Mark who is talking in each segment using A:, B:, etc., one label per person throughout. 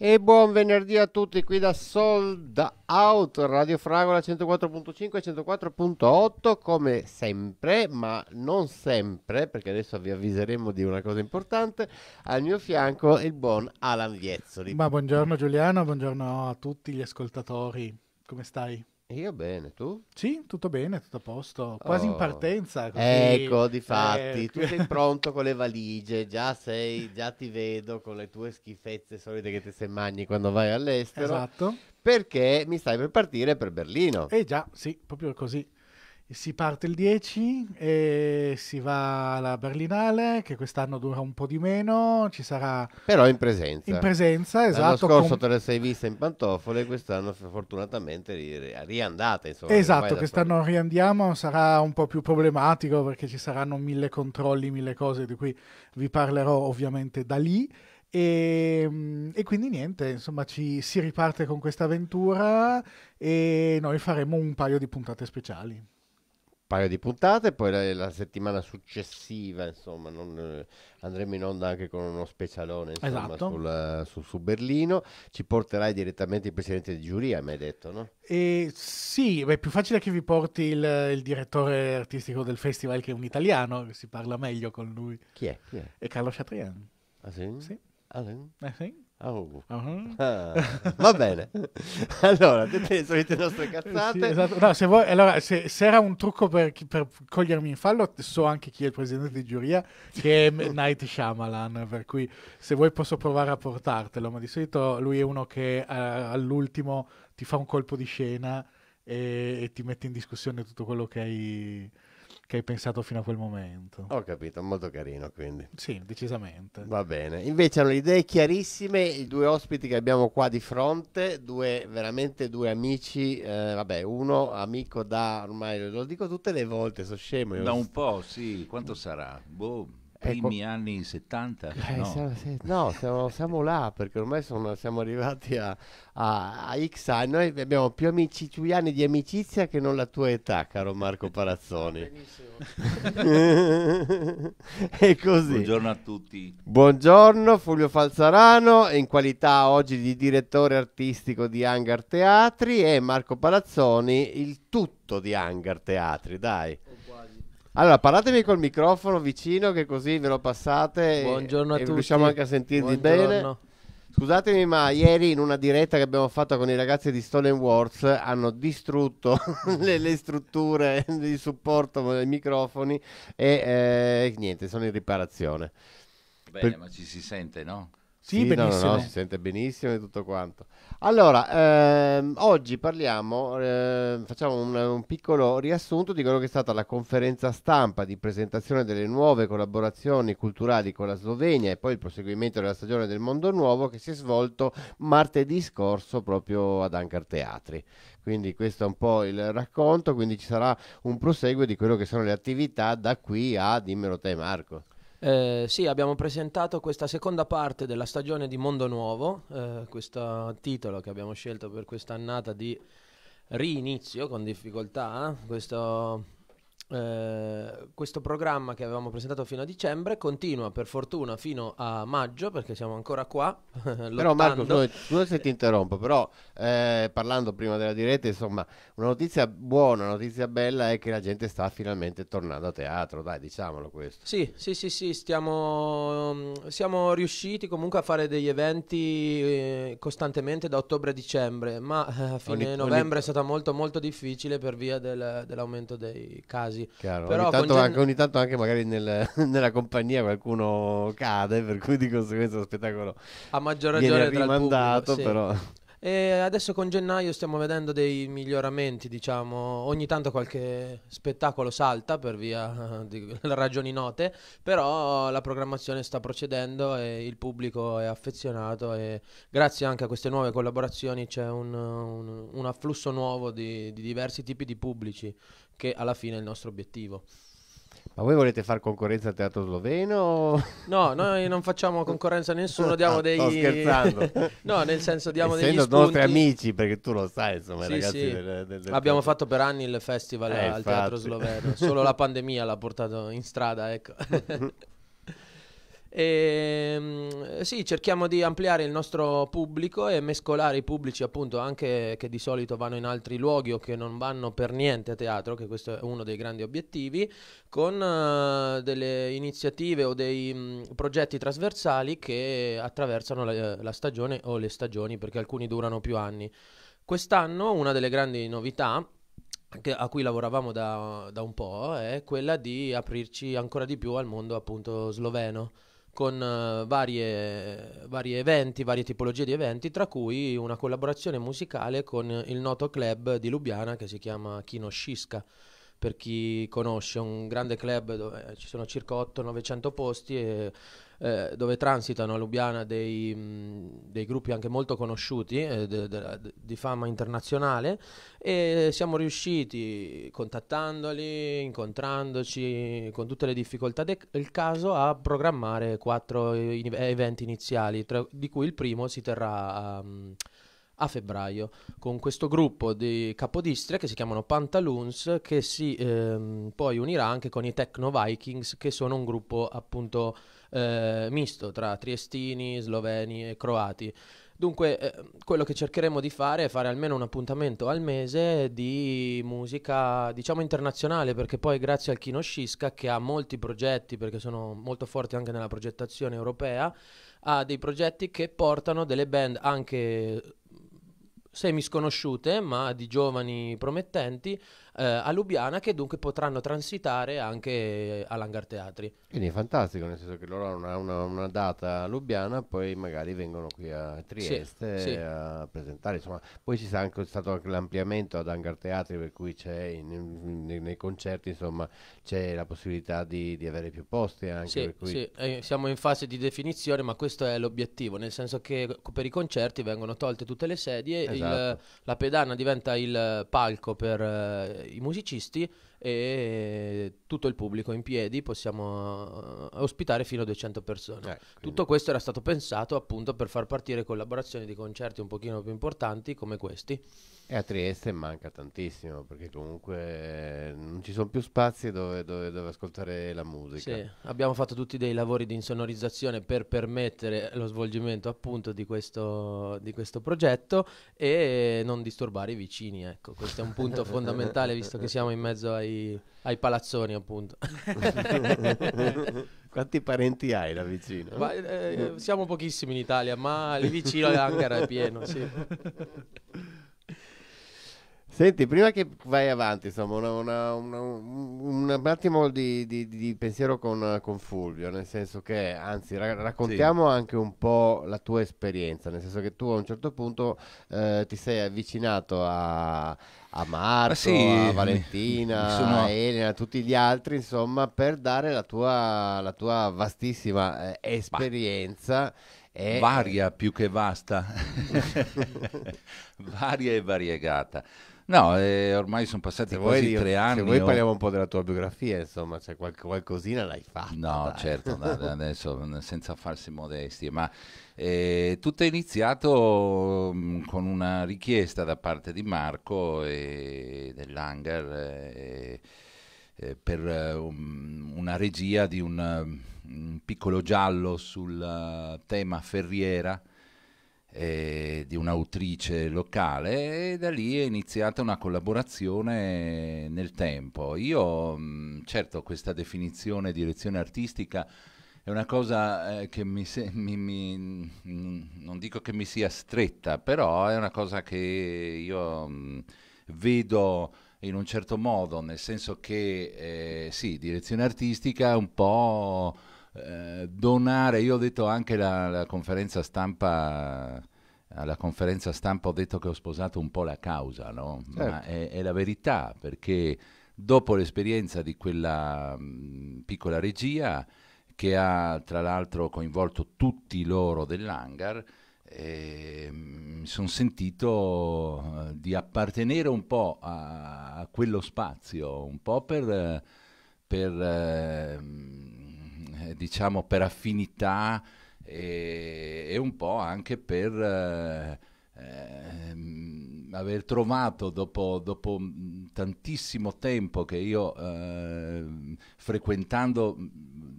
A: E buon venerdì a tutti qui da
B: Sold Out Radio Fragola 104.5 e 104.8 come sempre, ma non sempre, perché adesso vi avviseremo di una cosa importante. Al mio fianco il buon Alan Viezzoli. Ma
A: buongiorno Giuliano, buongiorno a tutti gli ascoltatori. Come stai? Io bene, tu? Sì, tutto bene, tutto a posto, quasi oh. in partenza. Così. Ecco, difatti, eh. tu sei pronto
B: con le valigie, già sei, già ti vedo con le tue schifezze solite che ti se mangi quando vai all'estero. Esatto.
A: Perché mi stai per partire per Berlino. Eh già, sì, proprio così. Si parte il 10 e si va alla Berlinale, che quest'anno dura un po' di meno, ci sarà... Però in presenza. In presenza, esatto. L'anno scorso con...
B: te le sei vista in pantofole, quest'anno fortunatamente ri- riandate. Insomma, esatto, quest'anno
A: riandiamo, sarà un po' più problematico perché ci saranno mille controlli, mille cose di cui vi parlerò ovviamente da lì. E, ehm, e, quindi niente, insomma, ci, si riparte con questa avventura e noi faremo un paio di puntate speciali
B: paio di puntate, poi la, la settimana successiva, insomma, non, eh, andremo in onda anche con uno specialone insomma, esatto. sul, su, su, Berlino. Ci porterai direttamente il presidente di giuria, mi hai detto, no?
A: E, sì, è più facile che vi porti il, il, direttore artistico del festival che è un italiano, si parla meglio con lui. Chi è? Chi è? è Carlo Chatrian. Ah sì? Sì. Ah, sì? Eh, sì.
B: Oh. Uh-huh. Ah, va bene, allora dette le solite nostre cazzate. Sì, esatto. no,
A: se, vuoi, allora, se, se, era un trucco per, per, cogliermi in fallo, so anche chi è il presidente di giuria, che è Night Shyamalan. Per cui se vuoi posso provare a portartelo. Ma di solito lui è uno che eh, all'ultimo ti fa un colpo di scena e, e ti mette in discussione tutto quello che hai che hai pensato fino a quel momento.
B: Ho capito, molto carino quindi. Sì, decisamente. Va bene. Invece hanno le idee chiarissime i due ospiti che abbiamo qua di fronte, due veramente due amici, eh, vabbè, uno amico da ormai lo dico tutte le volte, sono scemo. Io. Da un
C: po', sì, quanto sarà? Boom. Ecco. primi ecco, anni 70 eh, no, siamo,
B: no siamo, siamo, là perché ormai sono, siamo arrivati a, a, a, X anni noi abbiamo più amici più anni di amicizia che non la tua età caro Marco Parazzoni benissimo è così buongiorno a tutti buongiorno Fulvio Falzarano in qualità oggi di direttore artistico di Hangar Teatri e Marco Parazzoni il tutto di Hangar Teatri dai allora, parlatemi col microfono vicino, che così ve lo passate. Buongiorno e, a e tutti. Riusciamo anche a sentirvi bene. Scusatemi, ma ieri in una diretta che abbiamo fatto con i ragazzi di Stolen Wars hanno distrutto le, le, strutture di supporto, i microfoni e eh, niente, sono in riparazione. Bene, per... ma ci si sente, no? Sì, sì benissimo. No, no, si sente benissimo e tutto quanto. Allora, ehm, oggi parliamo, ehm, facciamo un, un, piccolo riassunto di quello che è stata la conferenza stampa di presentazione delle nuove collaborazioni culturali con la Slovenia e poi il proseguimento della stagione del Mondo Nuovo che si è svolto martedì scorso proprio ad Ankar Teatri. Quindi questo è un po' il racconto, quindi ci sarà un proseguo di quello che sono le attività da qui a, dimmelo te Marco.
D: Eh, sì, abbiamo presentato questa seconda parte della stagione di Mondo Nuovo, eh, questo titolo che abbiamo scelto per quest'annata di rinizio con difficoltà, eh, questo eh, questo programma che avevamo presentato fino a dicembre continua per fortuna fino a maggio perché siamo ancora qua. però Marco,
B: scusa se ti interrompo, però eh, parlando prima della diretta, insomma, una notizia buona, una notizia bella è che la gente sta finalmente tornando a teatro, dai diciamolo questo.
D: Sì, sì, sì, sì stiamo, siamo riusciti comunque a fare degli eventi eh, costantemente da ottobre a dicembre, ma eh, a fine ogni, novembre ogni... è stata molto molto difficile per via del, dell'aumento dei casi così. Chiaro, Però ogni tanto, con... ogni
B: tanto anche magari nel, nella compagnia qualcuno cade, per cui di conseguenza lo spettacolo a maggior ragione viene rimandato, pubblico, sì. però...
D: E adesso con gennaio stiamo vedendo dei miglioramenti, diciamo, ogni tanto qualche spettacolo salta per via di ragioni note, però la programmazione sta procedendo e il pubblico è affezionato e grazie anche a queste nuove collaborazioni c'è un, un, un afflusso nuovo di, di diversi tipi di pubblici che alla fine è il nostro obiettivo.
B: Ma voi volete fare concorrenza al teatro sloveno?
D: No, noi non facciamo concorrenza a nessuno, diamo ah, dei... Sto scherzando. no, nel senso diamo Essendo degli spunti. nostri amici,
B: perché tu lo sai, insomma, sì, ragazzi. Sì. Del, del, del Abbiamo fatto per anni il festival eh, al infatti. teatro sloveno, solo
D: la pandemia l'ha portato in strada, ecco. E, ehm, sì, cerchiamo di ampliare il nostro pubblico e mescolare i pubblici appunto anche che di solito vanno in altri luoghi o che non vanno per niente a teatro, che questo è uno dei grandi obiettivi, con uh, delle iniziative o dei mh, mm, progetti trasversali che attraversano la, eh, la stagione o le stagioni perché alcuni durano più anni. Quest'anno una delle grandi novità a cui lavoravamo da, da, un po' è quella di aprirci ancora di più al mondo appunto sloveno con uh, varie, vari eventi, varie tipologie di eventi, tra cui una collaborazione musicale con il noto club di Lubiana che si chiama Kino Sciska. Per chi conosce, un grande club dove ci sono circa 800-900 posti e eh, dove transitano a Lubiana dei, mm, dei gruppi anche molto conosciuti eh, de, de, de, di fama internazionale e siamo riusciti contattandoli, incontrandoci con tutte le difficoltà del caso a programmare quattro in, eventi iniziali, tra, di cui il primo si terrà a... a febbraio con questo gruppo di capodistria che si chiamano Pantaloons che si ehm, poi unirà anche con i Techno Vikings che sono un gruppo appunto eh, misto tra triestini, sloveni e croati. Dunque, eh, quello che cercheremo di fare è fare almeno un appuntamento al mese di musica, diciamo, internazionale, perché poi grazie al Kino Sciska, che ha molti progetti, perché sono molto forti anche nella progettazione europea, ha dei progetti che portano delle band anche semi sconosciute, ma di giovani promettenti, eh, a Lubiana che dunque potranno transitare anche eh, all'Hangar Teatri.
B: Quindi è fantastico, nel senso che loro hanno una, una, una data a Lubiana, poi magari vengono qui a Trieste sì, sì. a presentare. Insomma, poi ci sarà anche stato anche l'ampliamento ad Hangar Teatri, per cui in, nei, nei, concerti insomma, c'è la possibilità di, di avere più posti. Anche, sì, cui...
D: eh, siamo in fase di definizione, ma questo è l'obiettivo, nel senso che per i concerti vengono tolte tutte le sedie, esatto. il, la pedana diventa il palco per eh, i musicisti e tutto il pubblico in piedi possiamo eh, ospitare fino a 200 persone. Eh, tutto questo era stato pensato appunto per far partire collaborazioni di concerti un pochino più importanti come questi.
B: E a Trieste manca tantissimo perché comunque eh, non ci sono più spazi dove, dove, dove ascoltare la musica. Sì,
D: abbiamo fatto tutti dei lavori di insonorizzazione per permettere lo svolgimento appunto di questo, di questo progetto e non disturbare i vicini. Ecco, questo è un punto fondamentale visto che siamo in mezzo ai ai, ai palazzoni,
B: appunto. Quanti parenti hai là vicino? Ma, eh,
D: siamo pochissimi in Italia, ma lì vicino all'Ancara è pieno, sì.
B: Senti, prima che vai avanti, insomma, una, una, una, un attimo di, di, di pensiero con, con, Fulvio, nel senso che, anzi, ra- raccontiamo sì. anche un po' la tua esperienza, nel senso che tu a un certo punto eh, ti sei avvicinato a, a Marco, sì, a Valentina, sono... a Elena, a tutti gli altri, insomma, per dare la tua, la tua vastissima eh, esperienza.
C: E... Eh, varia più che vasta, varia e variegata. No, eh, ormai sono passati se quasi io, tre anni. Se vuoi o... parliamo un po' della tua biografia, insomma, cioè qualc- qualcosina l'hai fatta. No, dai. certo, no, adesso senza farsi modestie, ma e eh, tutto è iniziato mm, con una richiesta da parte di Marco e dell'Hangar eh, eh, per una regia di un, mm, piccolo giallo sul tema ferriera di un'autrice locale e da lì è iniziata una collaborazione nel tempo. Io, mm, certo, questa definizione direzione artistica è una cosa eh, che mi, se, mi, mi, non dico che mi sia stretta, però è una cosa che io mh, mm, vedo in un certo modo, nel senso che eh, sì, direzione artistica è un po' eh, donare, io ho detto anche la, la conferenza stampa alla conferenza stampa ho detto che ho sposato un po' la causa, no? Certo. Ma è, è, la verità, perché dopo l'esperienza di quella mh, mm, piccola regia che ha tra l'altro coinvolto tutti loro dell'hangar, ehm, mi sono sentito eh, di appartenere un po' a, a quello spazio, un po' per, per, ehm, diciamo per affinità e, e, un po' anche per eh, aver trovato dopo, dopo, tantissimo tempo che io ehm, frequentando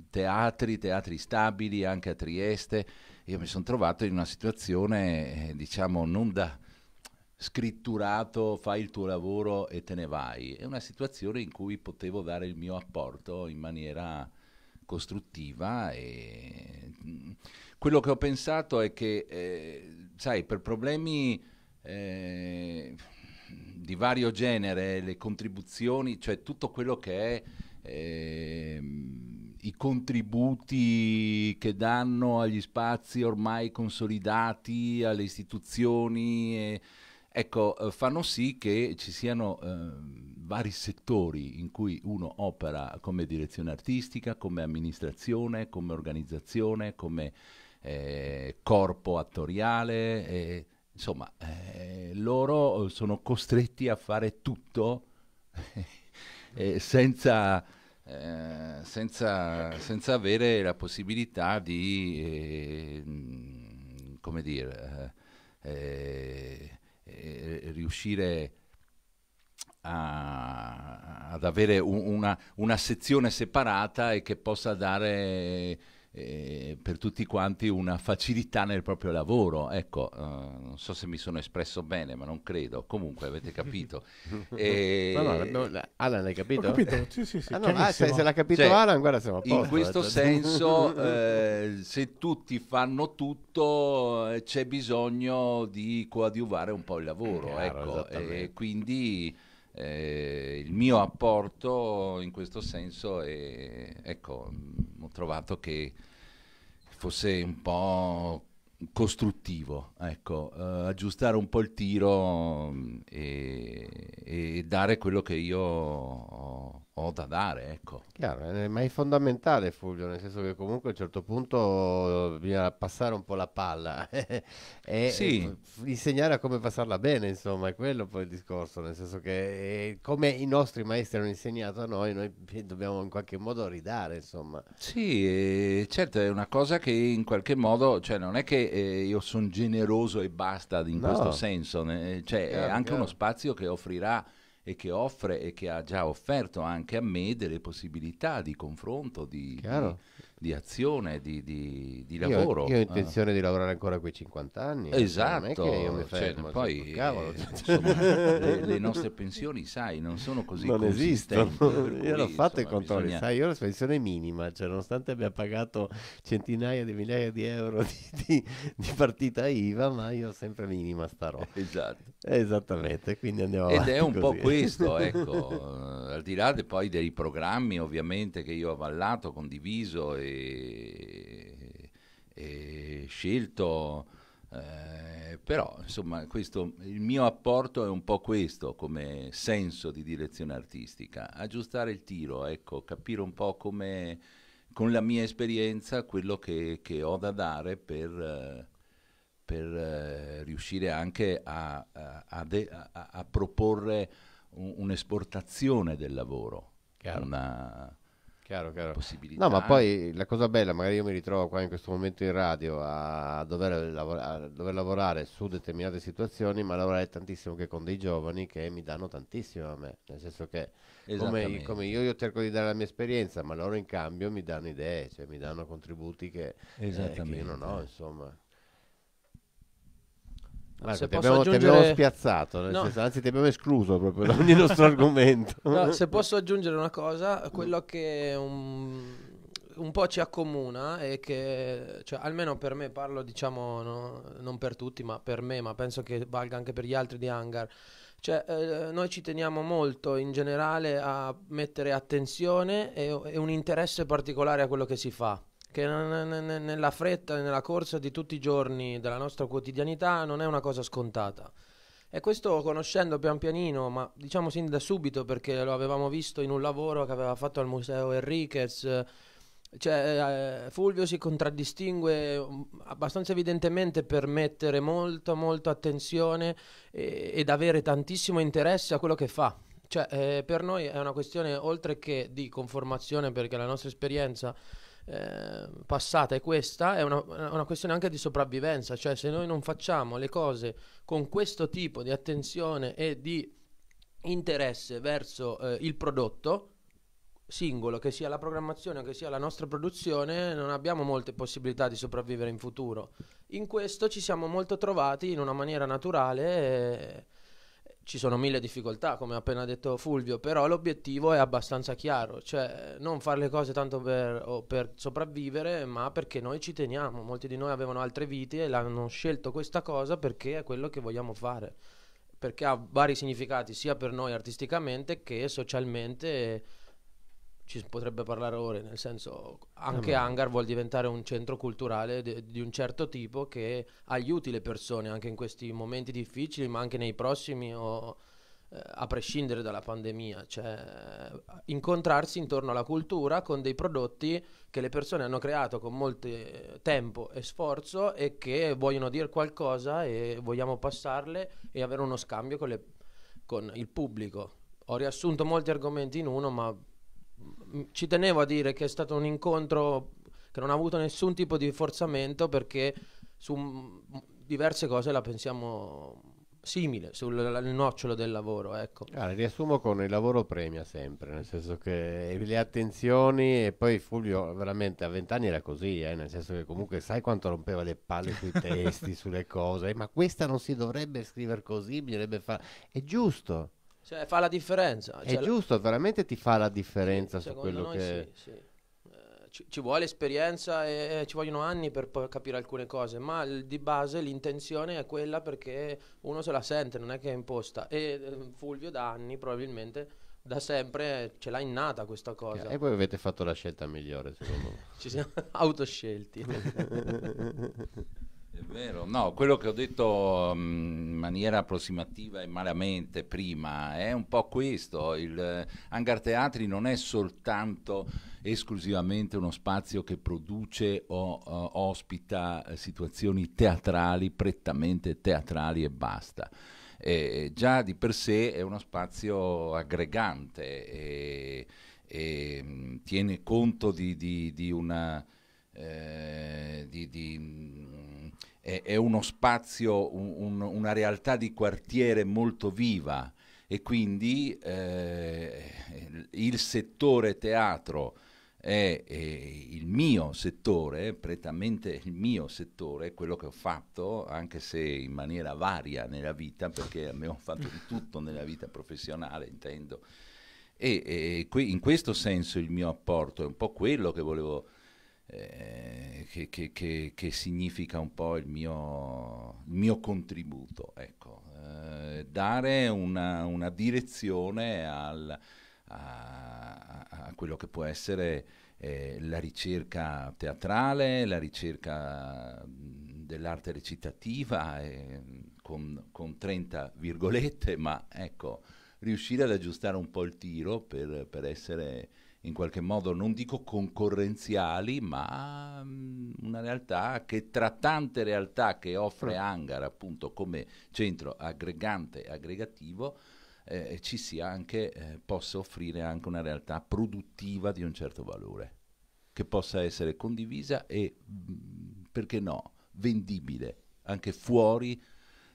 C: teatri, teatri stabili anche a Trieste. Io mi sono trovato in una situazione, eh, diciamo, non da scritturato, fai il tuo lavoro e te ne vai. È una situazione in cui potevo dare il mio apporto in maniera costruttiva e mm, quello che ho pensato è che, eh, sai, per problemi eh, di vario genere, le contribuzioni, cioè tutto quello che è... Eh, i contributi che danno agli spazi ormai consolidati, alle istituzioni, e, ecco, eh, fanno sì che ci siano eh, vari settori in cui uno opera come direzione artistica, come amministrazione, come organizzazione, come eh, corpo attoriale. E, insomma, eh, loro sono costretti a fare tutto eh, senza eh, senza, senza, avere la possibilità di, eh, come dire, eh, eh riuscire a, ad avere una, una, sezione separata e che possa dare eh, per tutti quanti una facilità nel proprio lavoro. Ecco, eh, non so se mi sono espresso bene, ma non credo. Comunque avete capito. e... Eh, no, no, no, Alan, l'hai capito? Ho capito, sì, sì, sì. Ah, ah, se, se l'ha capito cioè, Alan, guarda, siamo a posto. In questo senso, eh, se tutti fanno tutto, eh, c'è bisogno di coadiuvare un po' il lavoro. Chiaro, ecco, e quindi... Eh, il mio apporto in questo senso è, ecco, ho trovato che fosse un po' costruttivo, ecco, eh, aggiustare un po' il tiro mm, e, e dare quello che io ho, ho da dare,
B: ecco. Chiaro, eh, ma è fondamentale Fulvio, nel senso che comunque a un certo punto bisogna passare un po' la palla eh, e, sì. insegnare a come passarla bene, insomma, è quello poi il discorso, nel senso che eh, come i nostri maestri hanno insegnato a noi, noi dobbiamo in qualche modo ridare, insomma.
C: Sì, certo, è una cosa che in qualche modo, cioè non è che io sono generoso e basta in no. questo senso, cioè chiaro, è anche chiaro. uno spazio che offrirà e che offre e che ha già offerto anche a me delle possibilità di confronto, di, di, di azione, di, di, di lavoro. Io, io, ho eh. intenzione
B: ah. di lavorare ancora quei 50 anni. Eh, esatto. Non è che io mi cioè, fermo, cioè, poi, cavolo, eh, insomma,
C: le, le, nostre pensioni, sai, non sono così non esistono. io l'ho fatto i controlli, bisogna... sai,
B: io ho la pensione minima, cioè nonostante abbia pagato centinaia di migliaia di euro di, di, di partita IVA, ma io ho sempre minima starò. Esatto. Esattamente, quindi andiamo Ed avanti. Ed è un così. po' questo, ecco,
C: eh, al di là de, poi dei programmi ovviamente che io ho avallato, condiviso e e, e scelto, eh, però insomma questo, il mio apporto è un po' questo come senso di direzione artistica, aggiustare il tiro, ecco, capire un po' come con la mia esperienza quello che, che ho da dare per... per eh, riuscire anche a, a, de, a, a proporre un'esportazione del lavoro, una, Chiaro, chiaro. possibilità. No, ma poi
B: la cosa bella, magari io mi ritrovo qua in questo momento in radio a dover, a dover lavorare su determinate situazioni, ma lavorare tantissimo anche con dei giovani che mi danno tantissimo a me, nel senso che come, come io, io, cerco di dare la mia esperienza, ma loro in cambio mi danno idee, cioè mi danno contributi che, eh, che io non ho, insomma.
A: Marco, ti abbiamo, aggiungere... ti, abbiamo,
B: spiazzato, no. senso, anzi ti abbiamo escluso proprio da ogni nostro argomento. No, se
D: posso aggiungere una cosa, quello che un, un po' ci accomuna è che, cioè, almeno per me, parlo diciamo no, non per tutti, ma per me, ma penso che valga anche per gli altri di Hangar, cioè, eh, noi ci teniamo molto in generale a mettere attenzione e, e un interesse particolare a quello che si fa che nella fretta nella corsa di tutti i giorni della nostra quotidianità non è una cosa scontata. E questo conoscendo pian pianino, ma diciamo sin da subito perché lo avevamo visto in un lavoro che aveva fatto al Museo Enriquez, cioè, eh, Fulvio si contraddistingue mm, abbastanza evidentemente per mettere molto molto attenzione e, ed avere tantissimo interesse a quello che fa. Cioè, eh, per noi è una questione oltre che di conformazione, perché la nostra esperienza Ehm, passata è questa, è una, una, questione anche di sopravvivenza, cioè se noi non facciamo le cose con questo tipo di attenzione e di interesse verso eh, il prodotto singolo, che sia la programmazione o che sia la nostra produzione, non abbiamo molte possibilità di sopravvivere in futuro. In questo ci siamo molto trovati in una maniera naturale. E, ci sono mille difficoltà, come ha appena detto Fulvio, però l'obiettivo è abbastanza chiaro, cioè non fare le cose tanto per, per, sopravvivere, ma perché noi ci teniamo. Molti di noi avevano altre vite e l'hanno scelto questa cosa perché è quello che vogliamo fare, perché ha vari significati sia per noi artisticamente che socialmente ci potrebbe parlare ore, nel senso anche eh hangar vuol diventare un centro culturale de, di un certo tipo che aiuti le persone anche in questi momenti difficili, ma anche nei prossimi o eh, a prescindere dalla pandemia, cioè incontrarsi intorno alla cultura con dei prodotti che le persone hanno creato con molto eh, tempo e sforzo e che vogliono dire qualcosa e vogliamo passarle e avere uno scambio con, le, con il pubblico. Ho riassunto molti argomenti in uno, ma Mm, ci tenevo a dire che è stato un incontro che non ha avuto nessun tipo di forzamento perché su diverse cose la pensiamo simile sul nocciolo del lavoro. Ecco.
B: Allora, riassumo con il lavoro premia sempre, nel senso che le attenzioni e poi Fulvio veramente a vent'anni era così, eh, nel senso che comunque sai quanto rompeva le palle sui testi, sulle cose, eh, ma questa non si dovrebbe scrivere così, bisognerebbe fare... È giusto,
D: cioè, fa la differenza. Cioè, è
B: giusto, veramente ti fa la differenza sì, su quello che...
D: Sì, sì. Eh, ci, ci, vuole esperienza e, e, ci vogliono anni per capire alcune cose, ma il, di base l'intenzione è quella perché uno se la sente, non è che è imposta. E eh, Fulvio da anni probabilmente da sempre ce l'ha innata questa cosa. E voi
C: avete fatto la scelta migliore, secondo me.
D: Ci siamo autoscelti.
C: è vero, no, quello che ho detto um, maniera approssimativa e malamente prima, è un po' questo. Il eh, Hangar Teatri non è soltanto esclusivamente uno spazio che produce o, o ospita eh, situazioni teatrali, prettamente teatrali e basta. Eh, già di per sé è uno spazio aggregante e, e mm, tiene conto di, di, di una... Eh, di, mm, è, è uno spazio, un, un, una realtà di quartiere molto viva e quindi eh, il settore teatro è, è, il mio settore, prettamente il mio settore, quello che ho fatto, anche se in maniera varia nella vita, perché abbiamo fatto di tutto nella vita professionale, intendo. E, e in questo senso il mio apporto è un po' quello che volevo eh, che, che, che, che, significa un po' il mio, il mio contributo, ecco. eh, dare una, una direzione al, a, a, quello che può essere eh, la ricerca teatrale, la ricerca dell'arte recitativa, eh, con, con 30 virgolette, ma ecco, riuscire ad aggiustare un po' il tiro per, per essere in qualche modo non dico concorrenziali, ma mm, una realtà che tra tante realtà che offre Hangar mm. appunto come centro aggregante e aggregativo eh, ci sia anche, eh, possa offrire anche una realtà produttiva di un certo valore, che possa essere condivisa e, mh, mm, perché no, vendibile anche fuori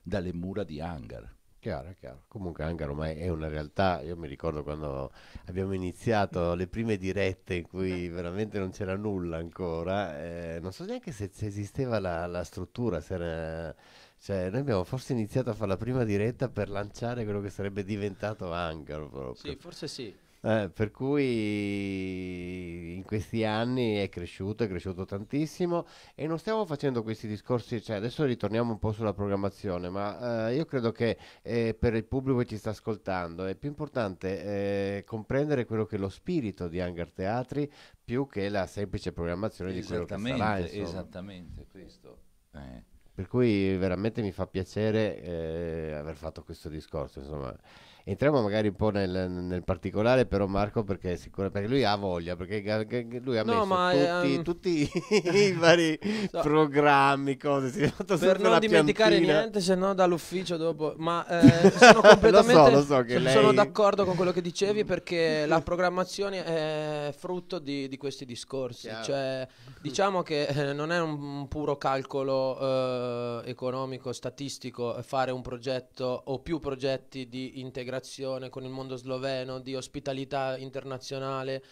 C: dalle mura di Hangar. Chiaro, chiaro.
B: Comunque Angara ormai è una realtà, io mi ricordo quando abbiamo iniziato le prime dirette in cui eh. veramente non c'era nulla ancora, eh, non so neanche se, se esisteva la, la struttura, se era... Cioè, noi abbiamo forse iniziato a fare la prima diretta per lanciare quello che sarebbe diventato Angaro. Proprio. Sì, forse sì. Eh, per cui in questi anni è cresciuto, è cresciuto tantissimo e non stiamo facendo questi discorsi, cioè adesso ritorniamo un po' sulla programmazione, ma eh, io credo che eh, per il pubblico che ci sta ascoltando è più importante eh, comprendere quello che è lo spirito di Hangar Teatri più che la semplice programmazione di quello che sarà. Insomma.
C: Esattamente, questo. Eh.
B: Per cui veramente mi fa piacere aver fatto questo discorso, insomma. Entriamo magari un po' nel, nel particolare però Marco perché, sicura, perché lui ha voglia, perché lui ha no, messo ma, tutti, ehm... tutti i vari so, programmi, cose, si è fatto Per non dimenticare piantina. niente se
D: no dall'ufficio dopo, ma eh, sono completamente lo so, lo so che sono, lei... sono d'accordo con quello che dicevi perché la programmazione è frutto di, di questi discorsi, Chiaro. cioè diciamo che eh, non è un, un puro calcolo eh, economico, statistico fare un progetto o più progetti di integrazione integrazione con il mondo sloveno, di ospitalità internazionale.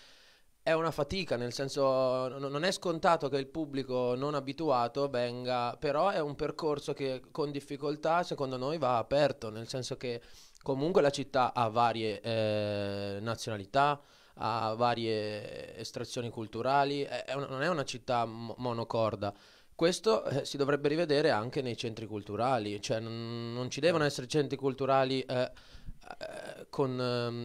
D: È una fatica, nel senso n- non è scontato che il pubblico non abituato venga, però è un percorso che con difficoltà secondo noi va aperto, nel senso che comunque la città ha varie eh, nazionalità, ha varie estrazioni culturali, è, è un, non è una città mo- monocorda. Questo eh, si dovrebbe rivedere anche nei centri culturali, cioè n- non ci devono certo. essere centri culturali eh, eh, con,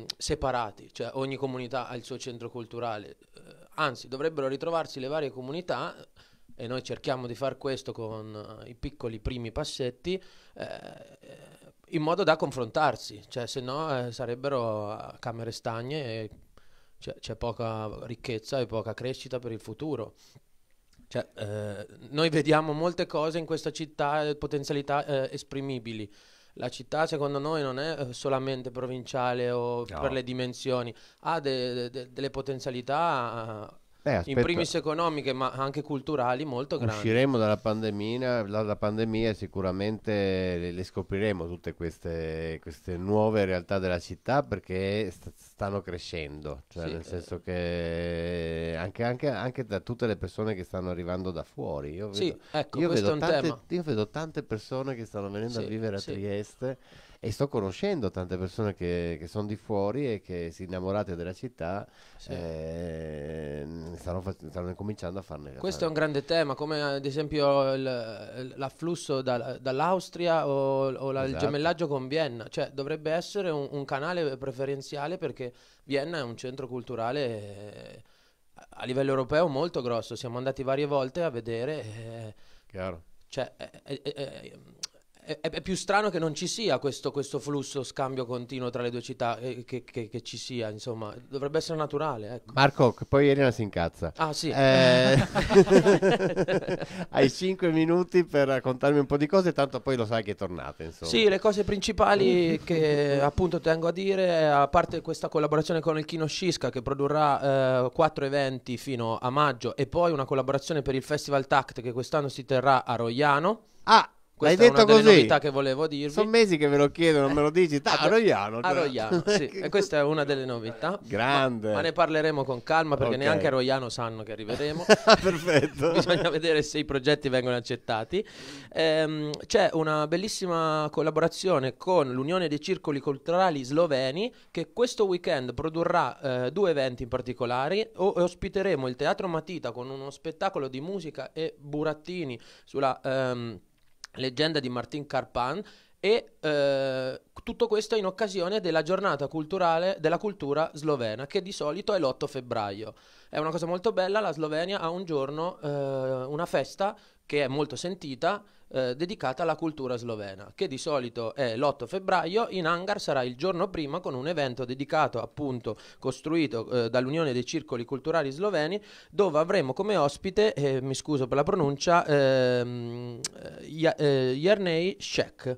D: eh, separati, cioè ogni comunità ha il suo centro culturale, eh, anzi dovrebbero ritrovarsi le varie comunità eh, e noi cerchiamo di far questo con i piccoli primi passetti in modo da confrontarsi, cioè se no sarebbero camere stagne e c'è, c'è poca ricchezza e poca crescita per il futuro. Cioè, eh, noi vediamo molte cose in questa città, potenzialità eh, esprimibili la città secondo noi non è eh, solamente provinciale o no. per le dimensioni, ha de- de- delle potenzialità eh,
B: eh, in primis
D: economiche ma anche culturali molto grandi. Usciremo
B: dalla pandemia, dalla pandemia sicuramente le scopriremo tutte queste, queste, nuove realtà della città perché st- stanno crescendo, cioè sì, nel senso che anche, anche, anche, da tutte le persone che stanno arrivando da fuori. Io vedo, sì, ecco, io vedo, tante, io vedo tante, persone che stanno venendo sì, a vivere a Trieste e sto conoscendo tante persone che, che sono di fuori e che si innamorate della città sì. eh, stanno, fac- stanno, cominciando a farne
D: questo è un grande tema come ad esempio il, l'afflusso da, dall'Austria o, o la, esatto. il gemellaggio con Vienna cioè dovrebbe essere un, un, canale preferenziale perché Vienna è un centro culturale eh, a livello europeo molto grosso siamo andati varie volte a vedere eh, chiaro cioè, eh, eh, eh è, è, più strano che non ci sia questo, questo flusso scambio continuo tra le due città, eh, che, che, che, ci sia, insomma, dovrebbe essere naturale. Ecco. Marco,
B: poi Elena si incazza. Ah sì. Eh... hai cinque minuti per raccontarmi un po' di cose, tanto poi lo sai che tornate. Insomma. Sì, le cose
D: principali che appunto tengo a dire, a parte questa collaborazione con il Kino Scisca che produrrà eh, eventi fino a maggio e poi una collaborazione per il Festival Tact che quest'anno si terrà a Rogliano.
B: Ah, questa L'hai detto così. novità che
D: volevo dirvi. Sono mesi che ve lo chiedo, non me lo dici. Ah, a Roiano. A cioè. Roiano, sì. E questa è una delle novità. Grande. Ma, ma ne parleremo con calma perché okay. neanche a Roiano sanno che arriveremo. Ah, perfetto. Bisogna vedere se i progetti vengono accettati. Ehm, c'è una bellissima collaborazione con l'Unione dei Circoli Culturali Sloveni che questo weekend produrrà eh, due eventi in particolare. O- ospiteremo il Teatro Matita con uno spettacolo di musica e burattini sulla... Ehm, leggenda di Martin Carpan e eh, tutto questo in occasione della giornata culturale della cultura slovena che di solito è l'8 febbraio. È una cosa molto bella, la Slovenia ha un giorno, eh, una festa che è molto sentita eh, dedicata alla cultura slovena, che di solito è l'8 febbraio, in hangar sarà il giorno prima con un evento dedicato appunto costruito eh, dall'Unione dei Circoli Culturali Sloveni, dove avremo come ospite, eh, mi scuso per la pronuncia, Jarnej ehm, eh, eh, Šek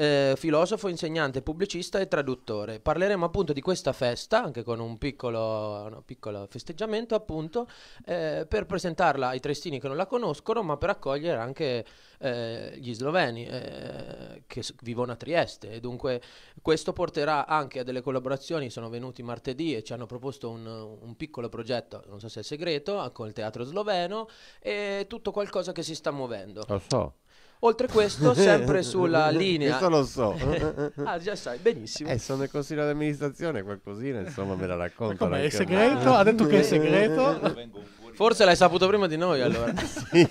D: eh, filosofo, insegnante, pubblicista e traduttore. Parleremo appunto di questa festa, anche con un piccolo, no, piccolo festeggiamento appunto, eh, per presentarla ai triestini che non la conoscono, ma per accogliere anche eh, gli sloveni eh, che vivono a Trieste. E dunque questo porterà anche a delle collaborazioni, sono venuti martedì e ci hanno proposto un, un piccolo progetto, non so se è segreto, col teatro sloveno e tutto qualcosa che si sta muovendo. Lo so. Oltre questo, sempre sulla linea. Questo lo so. ah, già sai, benissimo. Eh,
B: sono nel consiglio d'amministrazione, qualcosina, insomma, me la racconta. Ma è segreto? Ha detto che è
A: segreto?
B: Forse l'hai saputo prima di noi,
D: allora. sì.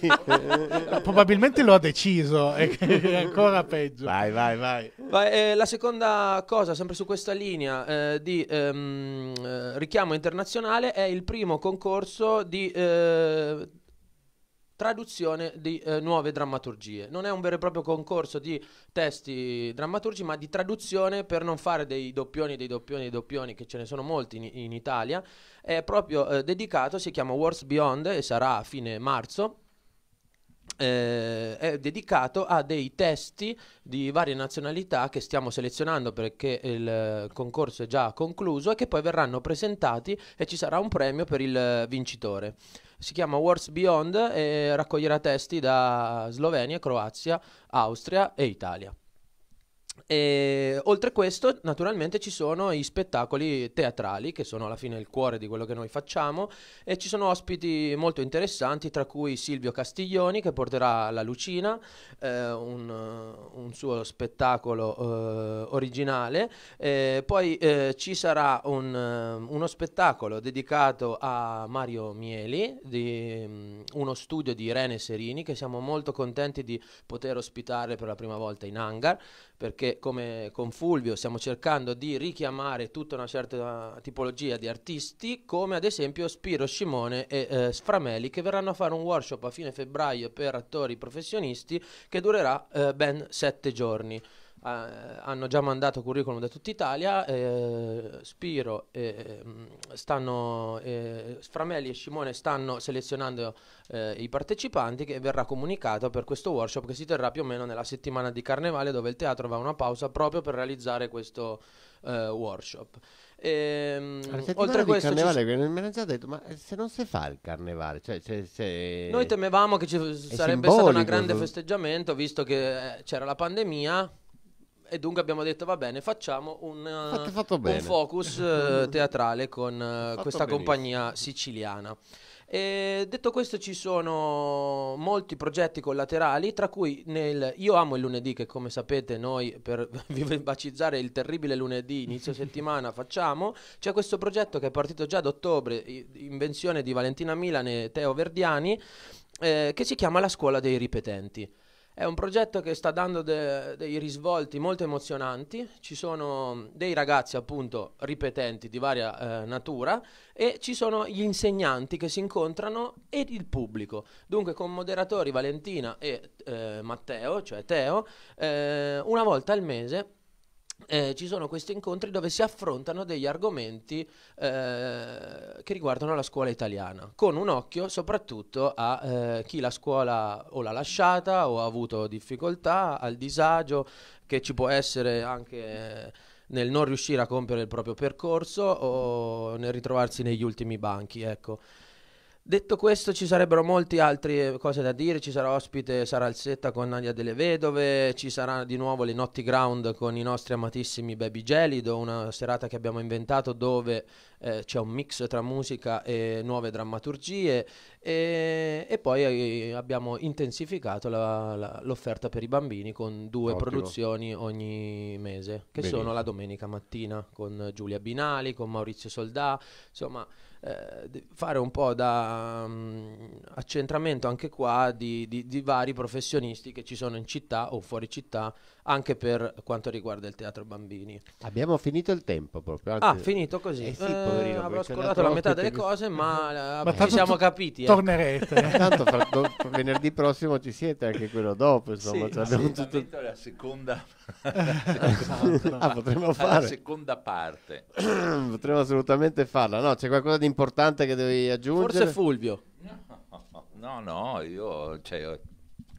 A: Probabilmente lo ha deciso, è, è ancora peggio. Vai, vai, vai.
D: vai eh, la seconda cosa, sempre su questa linea eh, di ehm, eh, richiamo internazionale, è il primo concorso di eh, traduzione di eh, nuove drammaturgie. Non è un vero e proprio concorso di testi drammaturgi, ma di traduzione per non fare dei doppioni, dei doppioni, dei doppioni, che ce ne sono molti in, in Italia. È proprio eh, dedicato, si chiama Wars Beyond e sarà a fine marzo. Eh, è dedicato a dei testi di varie nazionalità che stiamo selezionando perché il eh, concorso è già concluso e che poi verranno presentati e ci sarà un premio per il eh, vincitore si chiama Wars Beyond e raccoglierà testi da Slovenia, Croazia, Austria e Italia. E, oltre a questo, naturalmente ci sono i spettacoli teatrali, che sono alla fine il cuore di quello che noi facciamo, e ci sono ospiti molto interessanti, tra cui Silvio Castiglioni, che porterà La Lucina, eh, un, un, suo spettacolo eh, originale. E poi eh, ci sarà un, uno spettacolo dedicato a Mario Mieli, di mm, uno studio di Irene Serini, che siamo molto contenti di poter ospitare per la prima volta in hangar perché come con Fulvio stiamo cercando di richiamare tutta una certa tipologia di artisti come ad esempio Spiro Scimone e eh, Sframeli che verranno a fare un workshop a fine febbraio per attori professionisti che durerà eh, ben sette giorni. Uh, hanno già mandato curriculum da tutta Italia, eh, Spiro, e mm, stanno, eh, Framelli e Scimone stanno selezionando eh, i partecipanti che verrà comunicato per questo workshop che si terrà più o meno nella settimana di Carnevale dove il teatro va a una pausa proprio per realizzare questo eh,
B: workshop.
D: E, ehm, oltre a questo, carnevale,
B: ci... mi ha già detto, ma se non si fa il carnevale, cioè, se, se... noi temevamo che ci sarebbe stato un grande festeggiamento
D: visto che eh, c'era la pandemia e dunque abbiamo detto, va bene, facciamo un, fatto, eh, fatto un focus eh, teatrale con eh, questa benissimo. compagnia siciliana. E detto questo, ci sono molti progetti collaterali, tra cui nel Io amo il lunedì, che come sapete noi per bacizzare il terribile lunedì inizio settimana facciamo. C'è questo progetto che è partito già ad ottobre, invenzione di Valentina Milane e Teo Verdiani, eh, che si chiama La scuola dei ripetenti. È un progetto che sta dando de- dei risvolti molto emozionanti, ci sono dei ragazzi appunto ripetenti di varia eh, natura e ci sono gli insegnanti che si incontrano e il pubblico. Dunque con moderatori Valentina e eh, Matteo, cioè Teo, eh, una volta al mese eh, ci sono questi incontri dove si affrontano degli argomenti eh, che riguardano la scuola italiana, con un occhio soprattutto a eh, chi la scuola o l'ha lasciata o ha avuto difficoltà, al disagio che ci può essere anche nel non riuscire a compiere il proprio percorso o nel ritrovarsi negli ultimi banchi. Ecco. Detto questo, ci sarebbero molte altre eh, cose da dire. Ci sarà ospite Sara Alsetta con Nadia delle Vedove. Ci sarà di nuovo le Notti Ground con i nostri amatissimi Baby Gelido. Una serata che abbiamo inventato dove eh, c'è un mix tra musica e nuove drammaturgie. E, e poi eh, abbiamo intensificato la, la, l'offerta per i bambini con due Ottimo. produzioni ogni mese, che Benissimo. sono la domenica mattina con Giulia Binali, con Maurizio Soldà. Insomma eh, fare un po' da um, accentramento anche qua di, di, di vari professionisti che ci sono in città o fuori città anche per quanto riguarda il teatro bambini.
B: Abbiamo finito il tempo proprio. Anche... Ah, finito così. Eh sì, poverino, eh, avrò
D: scordato la metà delle cose, ma, eh, ma ci siamo capiti. Ecco. Tornerete. Eh. Tanto fra, do,
B: venerdì prossimo ci siete anche quello dopo, insomma, sì, abbiamo tutto la seconda
C: ah, potremmo fare la seconda parte.
B: potremmo assolutamente farla. No, c'è qualcosa di importante che devi aggiungere?
C: Forse Fulvio. No, no, io cioè,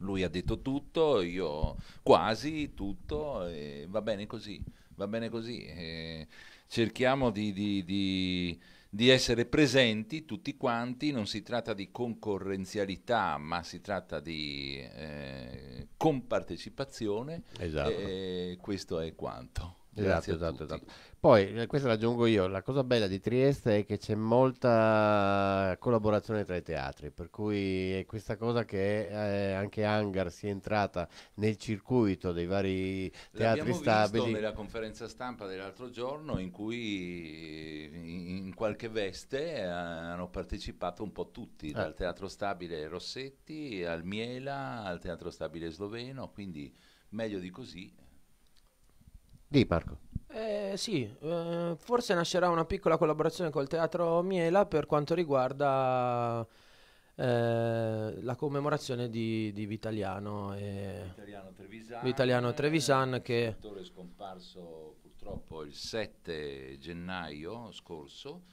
C: lui ha detto tutto, io quasi tutto, e va bene così, va bene così. E cerchiamo di, di, di, di, essere presenti tutti quanti, non si tratta di concorrenzialità, ma si tratta di eh, compartecipazione. Esatto. E questo è quanto. Esatto, Grazie esatto, esatto,
B: esatto. Poi, eh, questa la aggiungo io, la cosa bella di Trieste è che c'è molta collaborazione tra i teatri, per cui è questa cosa che eh, anche Hangar è entrata nel circuito dei vari teatri L'abbiamo stabili. Visto nella
C: conferenza stampa dell'altro giorno in cui in qualche veste eh, hanno partecipato un po' tutti, ah. dal Teatro Stabile Rossetti al Miela, al Teatro Stabile Sloveno, quindi meglio di così
B: di Marco.
D: Eh, sì, eh, forse nascerà una piccola collaborazione col Teatro Miela per quanto riguarda eh, la commemorazione di, di Vitaliano, Vitaliano, Trevisan, Vitaliano Trevisan eh, che... Il
C: scrittore scomparso purtroppo il 7 gennaio scorso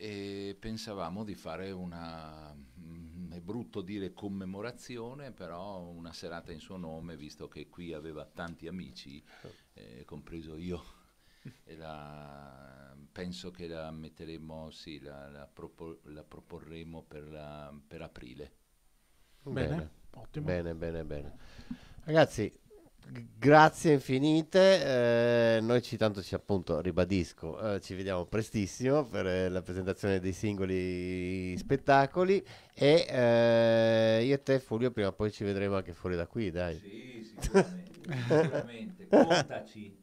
C: e pensavamo di fare una, mm, è brutto dire commemorazione, però una serata in suo nome, visto che qui aveva tanti amici, certo. eh, compreso io. la, penso che la metteremo, sì, la, la, propor, la proporremo per, per aprile. Bene, bene,
B: ottimo. Bene, bene, bene. Ragazzi, grazie infinite. Eh, noi ci tanto ci appunto ribadisco, eh, ci vediamo prestissimo per eh, la presentazione dei singoli spettacoli e eh, io e te Fulvio prima o poi ci vedremo anche fuori da qui, dai. Sì, sicuramente, sicuramente. contaci.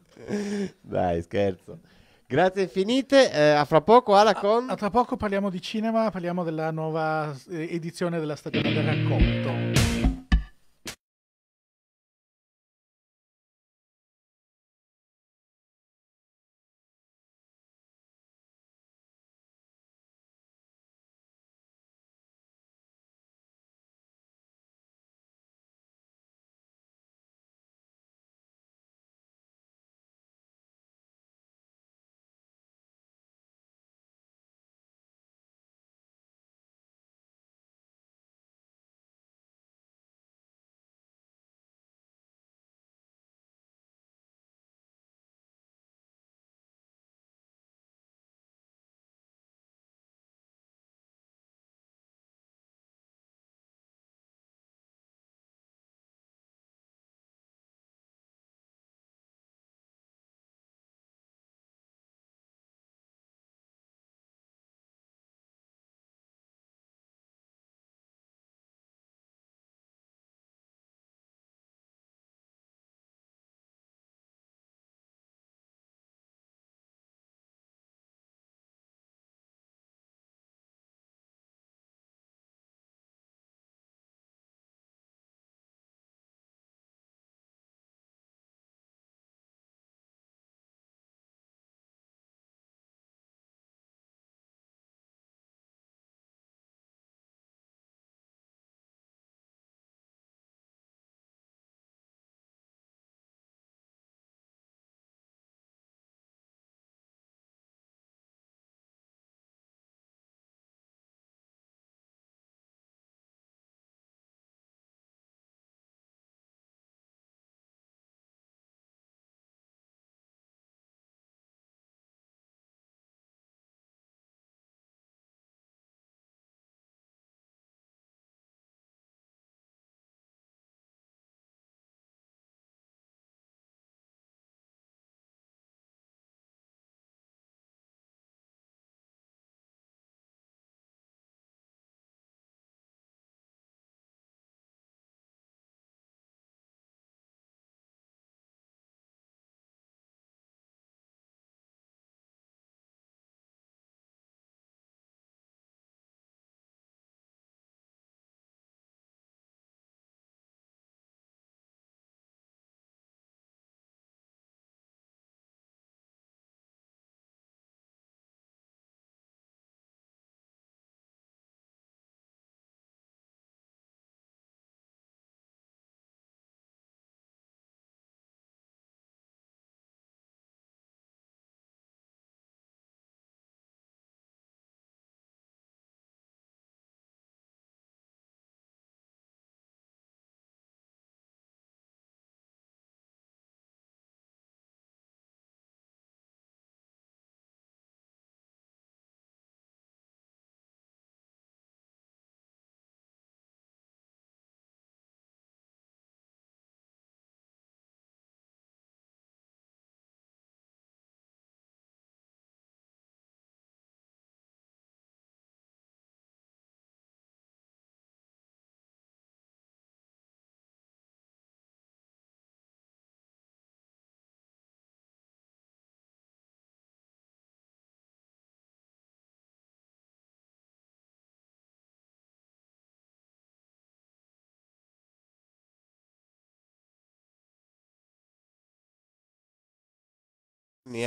B: Dai,
A: scherzo. Grazie infinite, eh, a fra poco Ala con... A, a, tra poco parliamo di cinema, parliamo della nuova eh, edizione della stagione del racconto.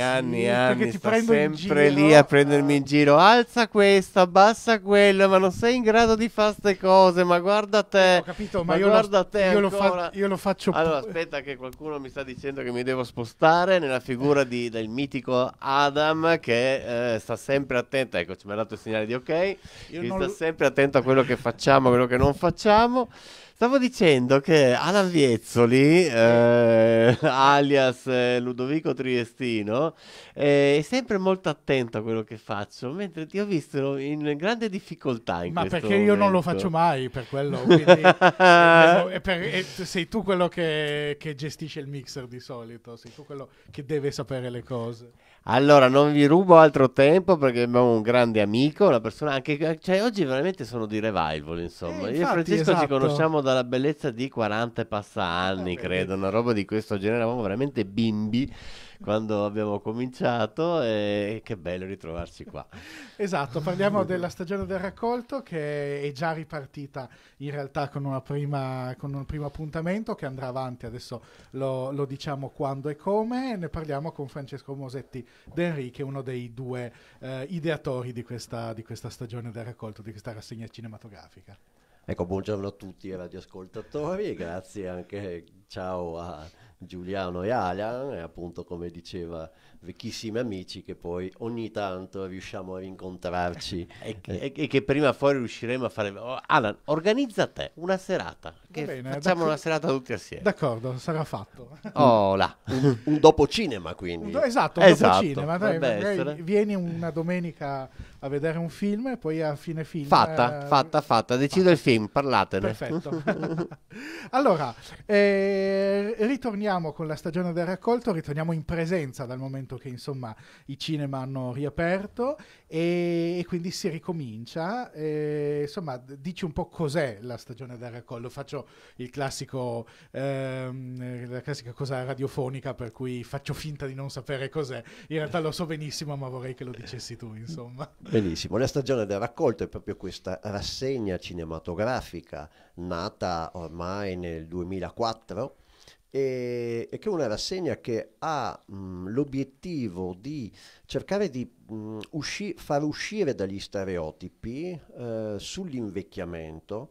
A: anni, anni, sì, anni, sta sempre lì a prendermi in giro. Alza questo, abbassa
B: quello, ma non sei in grado di fare queste cose. Ma guarda te, ho capito, ma, ma io guarda lo, te. Io lo, fa, io lo, faccio. Allora, aspetta, che qualcuno mi sta dicendo che mi devo spostare nella figura di, del mitico Adam che eh, sta sempre attento. Ecco, ci mi ha dato il segnale di ok. Io che sta l- sempre attento a quello che facciamo, quello che non facciamo. Stavo dicendo che Alan Viezzoli, eh, alias eh, Ludovico Triestino, eh, è sempre molto attento a quello che faccio, mentre ti ho visto in grande difficoltà in Ma perché momento. io non lo faccio mai per quello, quindi è eh, eh, per, è, sei
A: tu quello che, che gestisce il mixer di solito, sei tu quello che deve sapere le cose.
B: Allora, non vi rubo altro tempo perché abbiamo un grande amico, una persona anche... Cioè, oggi veramente sono di revival, insomma. Eh, infatti, Io e Francesco esatto. ci conosciamo dalla bellezza di 40 e passa anni, eh, credo, una roba di questo genere. Eravamo veramente bimbi quando abbiamo cominciato e che bello ritrovarci qua.
A: Esatto, parliamo della stagione del raccolto che è già ripartita in realtà con, prima, con un primo appuntamento che andrà avanti, adesso lo, lo diciamo quando e come, e ne parliamo con Francesco Mosetti D'Enri che è uno dei due eh, ideatori di questa, di questa stagione del raccolto, di questa rassegna cinematografica.
E: Ecco, buongiorno a tutti i radioascoltatori e grazie anche ciao a Giuliano e Alian, e appunto come diceva
B: vecchissimi amici che poi ogni tanto riusciamo a rincontrarci e, che, e che prima o poi riusciremo a fare. Oh, Alan, organizza te una serata. Bene, facciamo una serata tutti assieme.
A: D'accordo, sarà fatto. Oh,
B: là. Un, dopo cinema, quindi. Do- esatto, un
A: esatto. dopo cinema. Dai, magari vieni una domenica a vedere un film e poi a fine film. Fatta, eh, fatta,
B: fatta. Decido fatta. il film, parlatene. Perfetto.
A: allora, eh, ritorniamo con la stagione del raccolto, ritorniamo in presenza dal momento dato che insomma i cinema hanno riaperto e, e quindi si ricomincia. E, insomma, dici un po' cos'è la stagione del raccolto. Faccio il classico, ehm, la classica cosa radiofonica per cui faccio finta di non sapere cos'è. In realtà lo so benissimo, ma vorrei che lo dicessi tu, insomma.
E: Benissimo, la stagione del raccolto è proprio questa rassegna cinematografica nata ormai nel 2004 e, e che è una rassegna che ha mh, l'obiettivo di cercare di mh, usci far uscire dagli stereotipi eh, sull'invecchiamento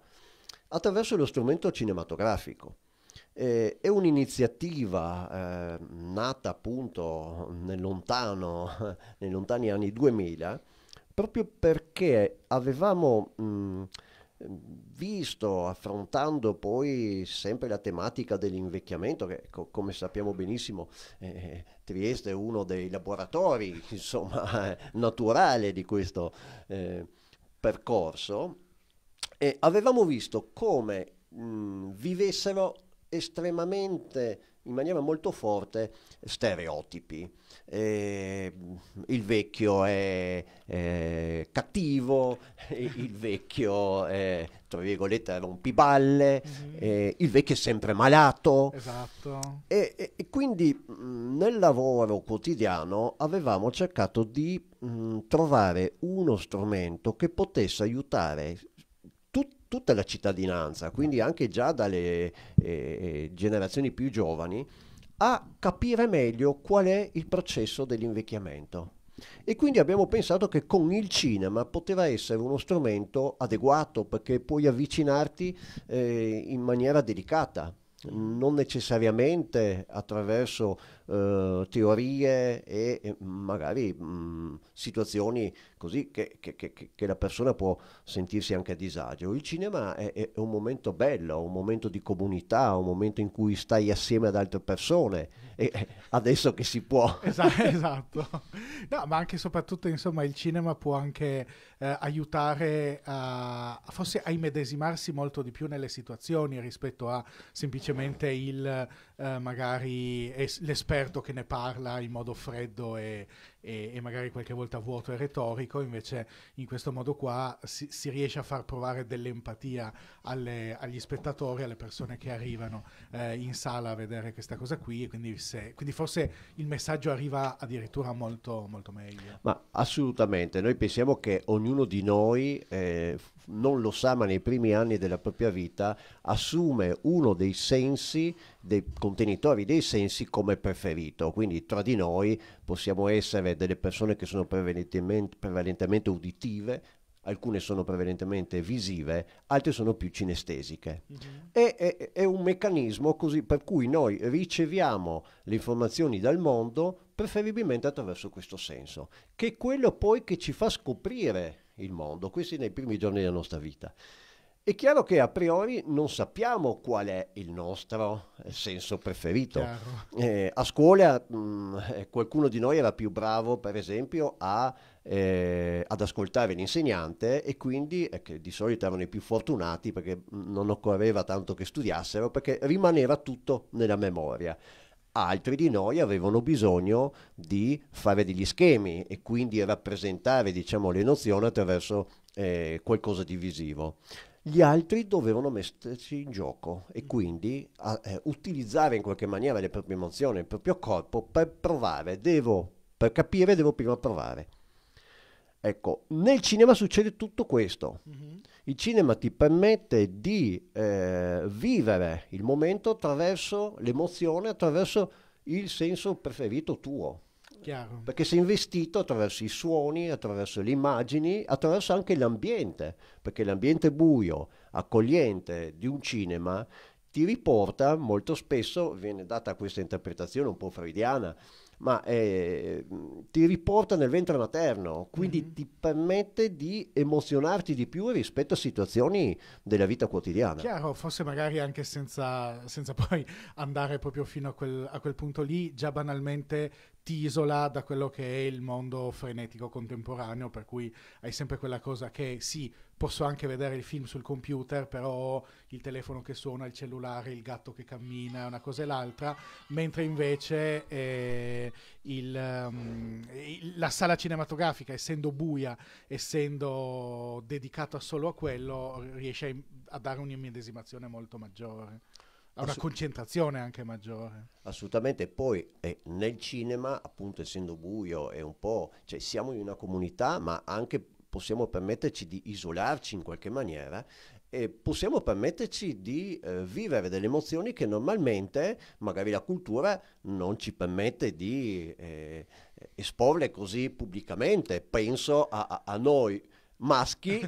E: attraverso lo strumento cinematografico. Eh, è un'iniziativa eh, nata appunto nel lontano, nei lontani anni 2000, proprio perché avevamo mh, visto affrontando poi sempre la tematica dell'invecchiamento che co- come sappiamo benissimo eh, Trieste è uno dei laboratori insomma naturale di questo eh, percorso e avevamo visto come mh, mm, vivessero estremamente in maniera molto forte stereotipi eh, il vecchio è, è cattivo, il vecchio è, tra virgolette rompiballe, mm-hmm. eh, il vecchio è sempre malato.
A: Esatto.
E: E, e, e quindi mh, mm, nel lavoro quotidiano avevamo cercato di mh, mm, trovare uno strumento che potesse aiutare tutta la cittadinanza, quindi anche già dalle eh, eh generazioni più giovani, a capire meglio qual è il processo dell'invecchiamento. E quindi abbiamo pensato che con il cinema poteva essere uno strumento adeguato perché puoi avvicinarti eh, in maniera delicata, non necessariamente attraverso eh, teorie e, magari mh, mm, situazioni così che, che, che, che, la persona può sentirsi anche a disagio. Il cinema è, è un momento bello, un momento di comunità, un momento in cui stai assieme ad altre persone e adesso che si può.
A: Esatto, esatto. No, ma anche e soprattutto insomma il cinema può anche eh, aiutare a forse a immedesimarsi molto di più nelle situazioni rispetto a semplicemente il eh, magari l'esperto che ne parla in modo freddo e, e, e, magari qualche volta vuoto e retorico, invece in questo modo qua si, si riesce a far provare dell'empatia alle, agli spettatori, alle persone che arrivano eh, in sala a vedere questa cosa qui, quindi, se, quindi, forse il messaggio arriva addirittura molto, molto meglio.
E: Ma assolutamente, noi pensiamo che ognuno di noi eh, non lo sa, ma nei primi anni della propria vita assume uno dei sensi, dei contenitori dei sensi come preferito, quindi tra di noi possiamo essere delle, persone che sono prevalentemente, prevalentemente uditive, alcune sono prevalentemente visive, altre sono più cinestesiche. Mm-hmm. E, è, è, un meccanismo così, per cui noi riceviamo le informazioni dal mondo preferibilmente attraverso questo senso, che è quello poi che ci fa scoprire il mondo, questi nei primi giorni della nostra vita. È chiaro che a priori non sappiamo qual è il nostro eh, senso preferito. Eh, a scuola mh, mm, eh, qualcuno di noi era più bravo, per esempio, a, eh, ad ascoltare l'insegnante e quindi, eh, che di solito erano i più fortunati perché mm, non occorreva tanto che studiassero, perché rimaneva tutto nella memoria altri di noi avevano bisogno di fare degli schemi e quindi rappresentare diciamo, le nozioni attraverso eh, qualcosa di visivo gli altri dovevano mettersi in gioco e mm. quindi a, eh, utilizzare in qualche maniera le proprie emozioni, il proprio corpo per provare, devo, per capire devo prima provare. Ecco, nel cinema succede tutto questo. Mm-hmm. Il cinema ti permette di eh, vivere il momento attraverso l'emozione, attraverso il senso preferito tuo. Chiaro. Perché si è investito attraverso i suoni, attraverso le immagini, attraverso anche l'ambiente, perché l'ambiente buio, accogliente di un cinema ti riporta molto spesso, viene data questa interpretazione un po' freudiana, ma eh, ti riporta nel ventre materno, quindi mm-hmm. ti permette di emozionarti di più rispetto a situazioni della vita quotidiana.
A: Chiaro, forse magari anche senza, senza poi andare proprio fino a quel, a quel punto lì, già banalmente ti isola da quello che è il mondo frenetico contemporaneo, per cui hai sempre quella cosa che sì, posso anche vedere il film sul computer, però il telefono che suona, il cellulare, il gatto che cammina, una cosa e l'altra, mentre invece eh, il, um, il, la sala cinematografica, essendo buia, essendo dedicata solo a quello, riesce a, a dare un'immedesimazione molto maggiore. Ha una concentrazione anche maggiore.
E: Assolutamente, poi eh, nel cinema, appunto essendo buio e un po', cioè siamo in una comunità, ma anche possiamo permetterci di isolarci in qualche maniera e possiamo permetterci di eh, vivere delle emozioni che normalmente magari la cultura non ci permette di eh, esporle così pubblicamente. Penso a, a, a noi maschi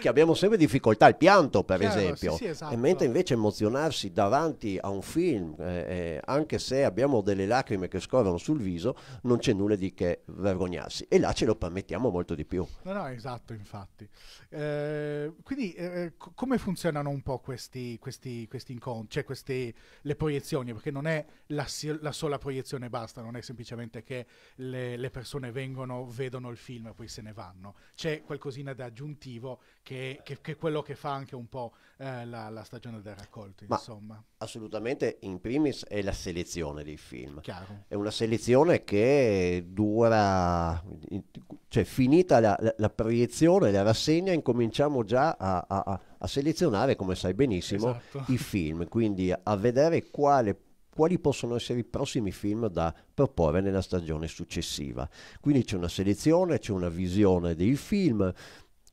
E: che abbiamo sempre difficoltà al pianto, per Chiaro, esempio. Sì, sì, esatto. E mentre invece emozionarsi davanti a un film, eh, eh, anche se abbiamo delle lacrime che scorrono sul viso, non c'è nulla di che vergognarsi. E là ce lo permettiamo molto di più.
A: No, no, esatto, infatti. Eh, quindi eh, eh c- come funzionano un po' questi, questi, questi incontri, cioè queste, le proiezioni? Perché non è la, la sola proiezione basta, non è semplicemente che le, le persone vengono, vedono il film e poi se ne vanno. C'è qualcosa qualcosina di aggiuntivo che, che, che, è quello che fa anche un po' eh, la, la, stagione del raccolto, insomma.
E: Assolutamente, in primis è la selezione dei film. Chiaro. È una selezione che dura, cioè finita la, la, la proiezione, la rassegna, incominciamo già a, a, a selezionare, come sai benissimo, esatto. i film, quindi a vedere quale può quali possono essere i prossimi film da proporre nella stagione successiva. Quindi c'è una selezione, c'è una visione dei film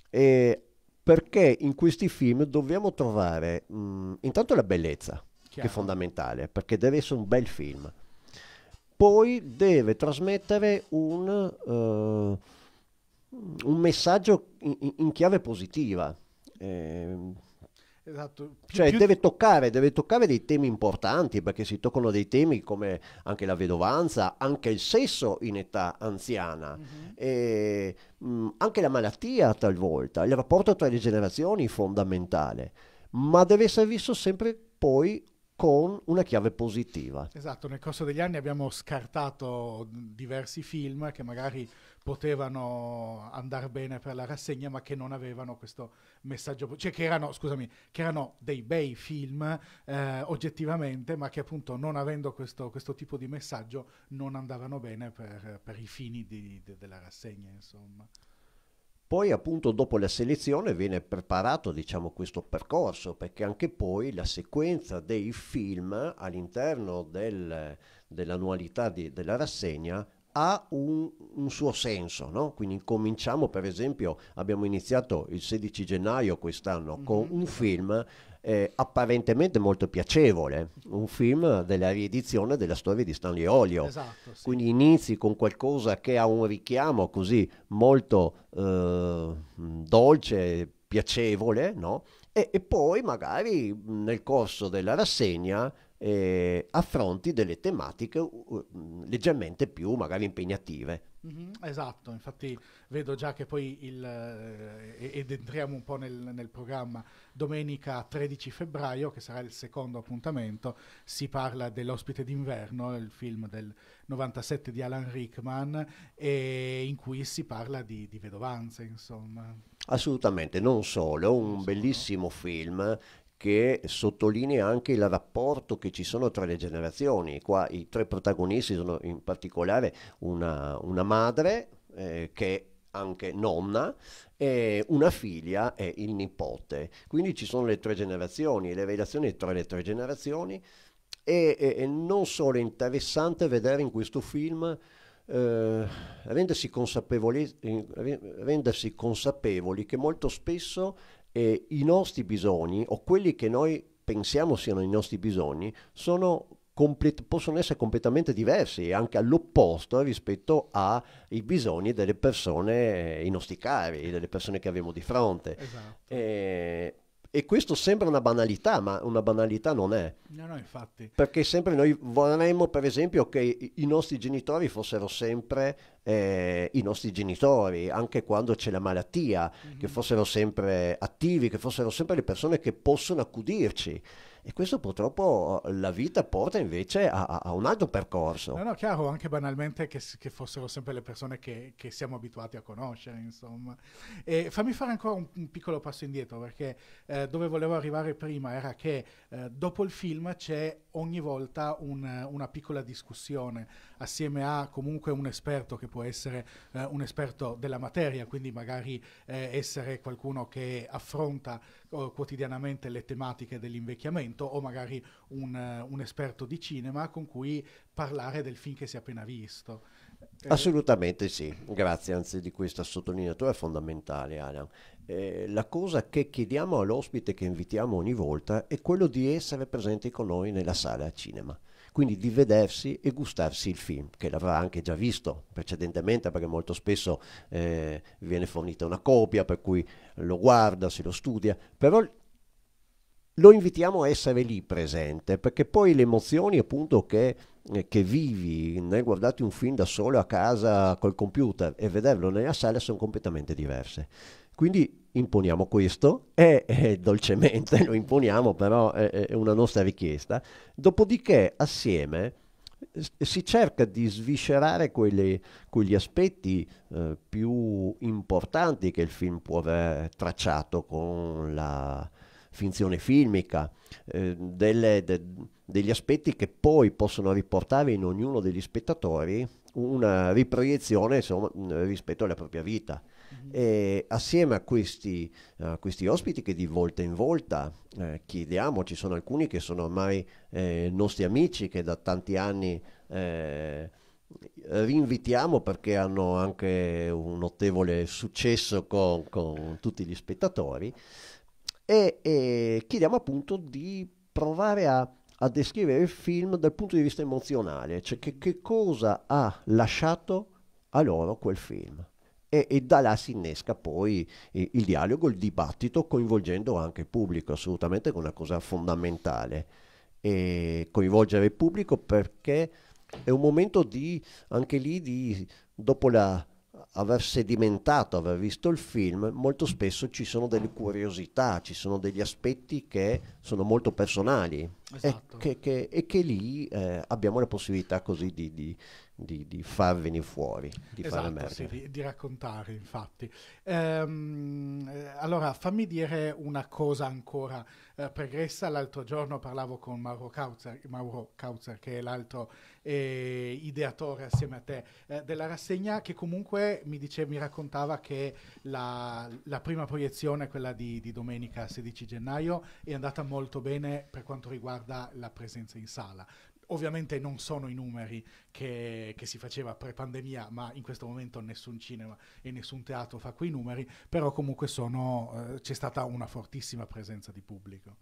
E: e perché in questi film dobbiamo trovare mh, intanto la bellezza, Chiaro. che è fondamentale, perché deve essere un bel film. Poi deve trasmettere un, uh, un messaggio in, in, chiave positiva. Eh,
A: Esatto. Cioè
E: più... deve, toccare, deve, toccare, dei temi importanti perché si toccano dei temi come anche la vedovanza, anche il sesso in età anziana, mm-hmm. e, mh, anche la malattia talvolta, il rapporto tra le generazioni è fondamentale, ma deve essere visto sempre poi con una chiave positiva.
A: Esatto, nel corso degli anni abbiamo scartato diversi film che magari potevano andare bene per la rassegna ma che non avevano questo messaggio, cioè che erano, scusami, che erano dei bei film eh, oggettivamente ma che appunto non avendo questo, questo, tipo di messaggio non andavano bene per, per i fini di, de, della rassegna insomma.
E: Poi appunto dopo la selezione viene preparato diciamo, questo percorso perché anche poi la sequenza dei film all'interno del, dell'annualità di, della rassegna ha un, un suo senso, no? quindi cominciamo per esempio, abbiamo iniziato il 16 gennaio quest'anno mm-hmm. con un film eh, apparentemente molto piacevole, un film della riedizione della storia di Stanley Olio. Esatto, sì. Quindi inizi con qualcosa che ha un richiamo così molto eh, dolce, piacevole, no? e, e poi magari nel corso della rassegna eh, affronti delle tematiche uh, leggermente più magari impegnative.
A: Mm-hmm, esatto, infatti vedo già che poi il, eh, ed entriamo un po' nel, nel, programma, domenica 13 febbraio, che sarà il secondo appuntamento, si parla dell'ospite d'inverno, il film del 97 di Alan Rickman, e in cui si parla di, di vedovanze, insomma.
E: Assolutamente, non solo, un bellissimo film che sottolinea anche il rapporto che ci sono tra le generazioni. Qua i tre protagonisti sono in particolare una, una madre eh, che anche nonna, e una figlia e il nipote. Quindi ci sono le tre generazioni, le relazioni tra le tre generazioni e, e, e non solo è interessante vedere in questo film eh, rendersi, eh, rendersi consapevoli che molto spesso eh, i nostri bisogni o quelli che noi pensiamo siano i nostri bisogni complet- possono essere completamente diversi, anche all'opposto rispetto ai bisogni delle persone, eh, i nostri cari, delle persone che abbiamo di fronte. Esatto. Eh, e questo sembra una banalità, ma una banalità non è.
A: No, no, infatti.
E: Perché sempre noi vorremmo, per esempio, che i nostri genitori fossero sempre eh, i nostri genitori, anche quando c'è la malattia, mm-hmm. che mhm. fossero sempre attivi, che fossero sempre le persone che possono accudirci. E questo purtroppo eh, la vita porta invece a, a un altro percorso. No,
A: no, chiaro, anche banalmente che, che fossero sempre le persone che, che, siamo abituati a conoscere, insomma. E fammi fare ancora un, un piccolo passo indietro, perché eh, dove volevo arrivare prima era che eh, dopo il film c'è ogni volta un, una piccola discussione assieme a comunque un esperto che può essere eh, un esperto della materia, quindi magari eh, essere qualcuno che affronta eh, quotidianamente le tematiche dell'invecchiamento o magari un, eh, un, esperto di cinema con cui parlare del film che si è appena visto. Eh,
E: Assolutamente sì, grazie anzi di questa sottolineatura fondamentale Alan. Eh, la cosa che chiediamo all'ospite che invitiamo ogni volta è quello di essere presenti con noi nella sala cinema quindi di vedersi e gustarsi il film, che l'avrà anche già visto precedentemente perché molto spesso eh, viene fornita una copia per cui lo guarda, se lo studia, però lo invitiamo a essere lì presente perché poi le emozioni appunto che, eh, che vivi nel guardarti un film da solo a casa col computer e vederlo nella sala sono completamente diverse. Quindi imponiamo questo e eh, dolcemente lo imponiamo, però è, è una nostra richiesta. Dopodiché assieme si cerca di sviscerare quelle, quegli aspetti eh, più importanti che il film può aver tracciato con la finzione filmica, eh, delle, de, degli aspetti che poi possono riportare in ognuno degli spettatori una riproiezione insomma, rispetto alla propria vita. E assieme a questi, uh, questi, ospiti che di volta in volta eh, chiediamo, ci sono alcuni che sono ormai eh, nostri amici che da tanti anni eh, rinvitiamo perché hanno anche un notevole successo con, con tutti gli spettatori e, e, chiediamo appunto di provare a, a, descrivere il film dal punto di vista emozionale, cioè che, che cosa ha lasciato a loro quel film e, e, da là si innesca poi eh, il dialogo, il dibattito, coinvolgendo anche il pubblico, assolutamente è una cosa fondamentale. E coinvolgere il pubblico perché è un momento di, anche lì, di, dopo la, aver sedimentato, aver visto il film, molto spesso ci sono delle curiosità, ci sono degli aspetti che sono molto personali esatto. e, che, che, e, che, lì eh, abbiamo la possibilità così di, di di, di far venire fuori, di esatto, far emergere.
A: Sì, di, di, raccontare, infatti. Ehm, eh, allora, fammi dire una cosa ancora eh, pregressa. L'altro giorno parlavo con Mauro Kautzer, Mauro Kautzer che è l'altro eh, ideatore assieme a te eh, della rassegna, che comunque mi, dice, mi raccontava che la, la, prima proiezione, quella di, di domenica 16 gennaio, è andata molto bene per quanto riguarda la presenza in sala. Ovviamente non sono i numeri che, che si faceva pre-pandemia, ma in questo momento nessun cinema e nessun teatro fa quei numeri, però comunque sono, eh, c'è stata una fortissima presenza di pubblico.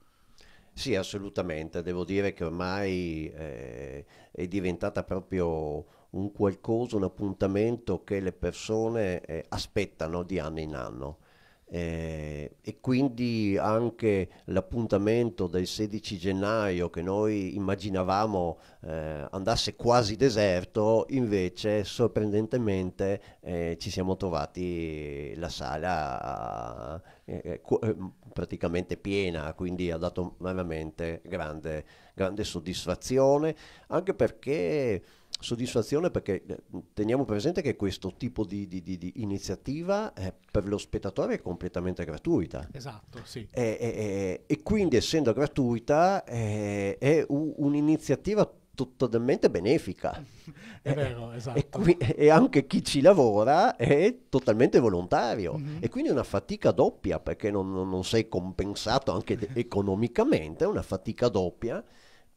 E: Sì, assolutamente, devo dire che ormai eh, è diventata proprio un qualcosa, un appuntamento che le persone eh, aspettano di anno in anno. Eh, e quindi anche l'appuntamento del 16 gennaio che noi immaginavamo eh, andasse quasi deserto, invece sorprendentemente eh, ci siamo trovati la sala eh, eh, eh, praticamente piena, quindi ha dato veramente grande, grande soddisfazione, anche perché soddisfazione perché eh, teniamo presente che questo tipo di, di, di, di iniziativa eh, per lo spettatore è completamente gratuita.
A: Esatto, sì.
E: E, e, e quindi essendo gratuita eh, è, è un'iniziativa totalmente benefica.
A: è vero, esatto. E,
E: qui, e, anche chi ci lavora è totalmente volontario. Mm-hmm. E quindi è una fatica doppia perché non, non sei compensato anche economicamente, è una fatica doppia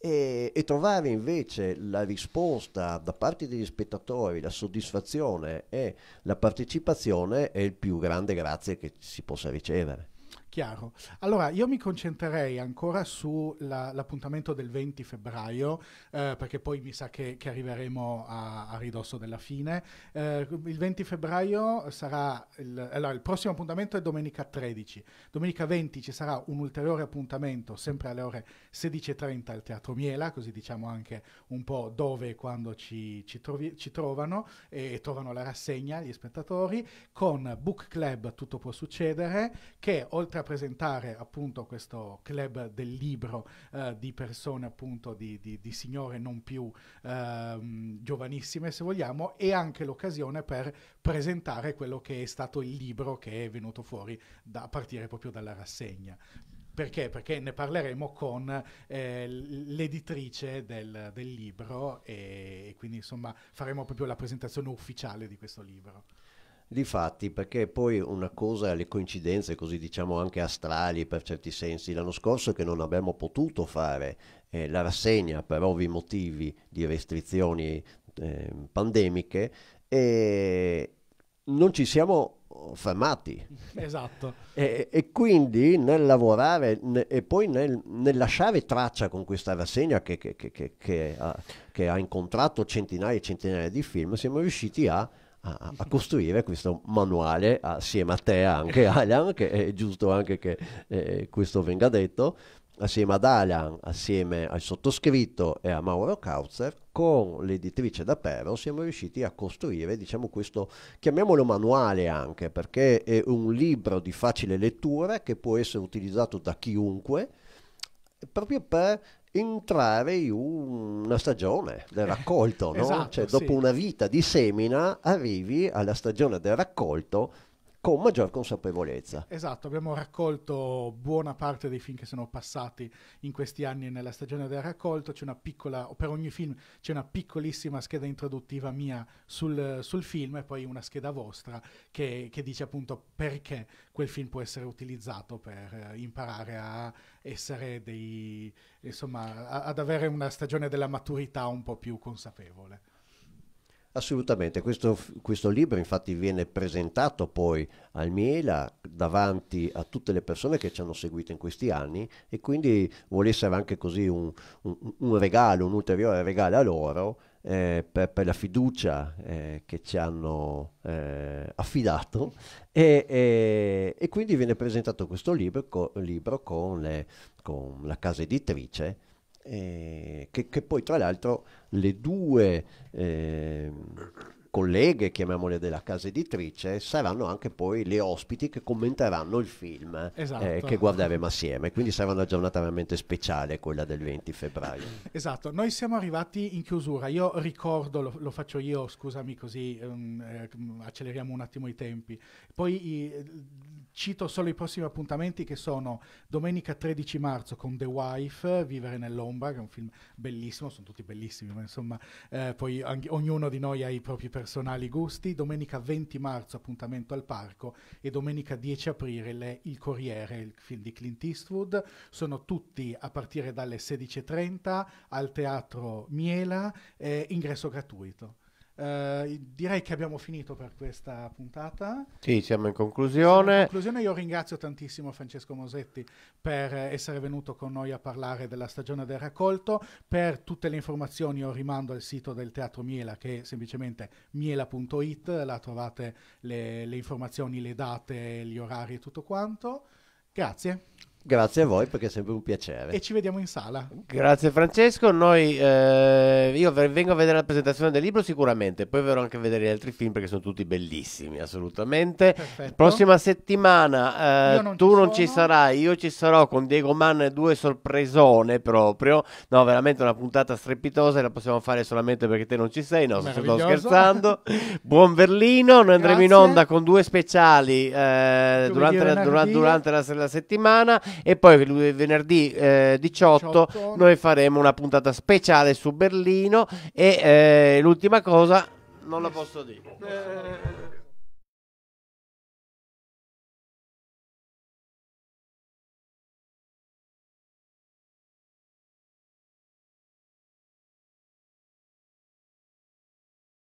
E: e, e, trovare invece la risposta da parte degli spettatori, la soddisfazione e la partecipazione è il più grande grazie che si possa ricevere.
A: Chiaro. Allora, io mi concentrerei ancora sull'appuntamento del 20 febbraio, eh, perché poi mi sa che, che arriveremo a, a, ridosso della fine. Eh, il 20 febbraio sarà... Il, allora, il prossimo appuntamento è domenica 13. Domenica 20 ci sarà un ulteriore appuntamento, sempre alle ore 16.30 al Teatro Miela, così diciamo anche un po' dove e quando ci, ci, trovi, ci trovano e, e trovano la rassegna, gli spettatori, con Book Club Tutto può succedere, che oltre a rappresentare appunto questo club del libro eh, di persone appunto di, di, di signore non più ehm, giovanissime se vogliamo e anche l'occasione per presentare quello che è stato il libro che è venuto fuori da, a partire proprio dalla rassegna. Perché? Perché ne parleremo con eh, l'editrice del, del libro e, e quindi insomma faremo proprio la presentazione ufficiale di questo libro.
E: Difatti, perché poi una cosa è le coincidenze, così diciamo anche astrali per certi sensi, l'anno scorso che non abbiamo potuto fare eh, la rassegna per ovvi motivi di restrizioni eh, pandemiche e non ci siamo oh, fermati.
A: Esatto. E, e, quindi
E: nel lavorare ne, e poi nel, nel, lasciare traccia con questa rassegna che, che, che, che ha, ha incontrato centinaia e centinaia di film, siamo riusciti a a, a, costruire questo manuale assieme a te anche Alan, che è giusto anche che eh, questo venga detto, assieme ad Alan, assieme al sottoscritto e a Mauro Kautzer, con l'editrice da Pero siamo riusciti a costruire, diciamo questo, chiamiamolo manuale anche, perché è un libro di facile lettura che può essere utilizzato da chiunque, proprio per entrare in una stagione del eh, raccolto, no? esatto, cioè, dopo sì. una vita di semina arrivi alla stagione del raccolto con maggior consapevolezza.
A: Esatto, abbiamo raccolto buona parte dei film che sono passati in questi anni nella stagione del raccolto, c'è una piccola, per ogni film c'è una piccolissima scheda introduttiva mia sul, sul film e poi una scheda vostra che, che, dice appunto perché quel film può essere utilizzato per eh, imparare a essere dei, insomma, a, ad avere una stagione della maturità un po' più consapevole.
E: Assolutamente, questo, questo, libro infatti viene presentato poi al Miela davanti a tutte le persone che ci hanno seguito in questi anni e quindi vuole essere anche così un, un, un regalo, un ulteriore regalo a loro eh, per, per, la fiducia eh, che ci hanno eh, affidato e, e, e, quindi viene presentato questo libro, co, libro con, le, con la casa editrice eh, che, che, poi tra l'altro le due eh, colleghe, chiamiamole della casa editrice, saranno anche poi le ospiti che commenteranno il film eh, esatto. eh, che guarderemo assieme. Quindi sarà una giornata veramente speciale quella del 20 febbraio.
A: Esatto, noi siamo arrivati in chiusura. Io ricordo, lo, lo faccio io, scusami così um, eh, acceleriamo un attimo i tempi. Poi i, cito solo i prossimi appuntamenti che sono domenica 13 marzo con The Wife, Vivere nell'ombra, che è un film bellissimo, sono tutti bellissimi, ma insomma eh, poi anche, ognuno di noi ha i propri personaggi personali gusti, domenica 20 marzo appuntamento al parco e domenica 10 aprile Il Corriere, il film di Clint Eastwood. Sono tutti a partire dalle 16.30 al Teatro Miela, eh, ingresso gratuito. Uh, direi che abbiamo finito per questa puntata. Sì, siamo in conclusione. In conclusione io ringrazio tantissimo Francesco Mosetti per essere venuto con noi a parlare della stagione del raccolto. Per tutte le informazioni io rimando al sito del Teatro Miela che è semplicemente miela.it, là trovate le, le informazioni, le date, gli orari e tutto quanto. Grazie.
B: Grazie a voi perché è sempre un piacere. E
A: ci vediamo in sala.
B: Grazie Francesco, Noi, eh, io vengo a vedere la presentazione del libro sicuramente, poi verrò anche a vedere gli altri film perché sono tutti bellissimi, assolutamente. Perfetto. Prossima settimana eh, non tu ci non sono. ci sarai, io ci sarò con Diego Mann e due sorpresone proprio. No, veramente una puntata strepitosa e la possiamo fare solamente perché te non ci sei, no, sto scherzando. Buon Berlino, noi andremo Grazie. in onda con due speciali eh, durante, la, durante, durante la, la settimana e poi venerdì eh, 18, 18, noi faremo una puntata speciale
A: su Berlino. E eh, l'ultima cosa,
B: non la posso dire. Eh.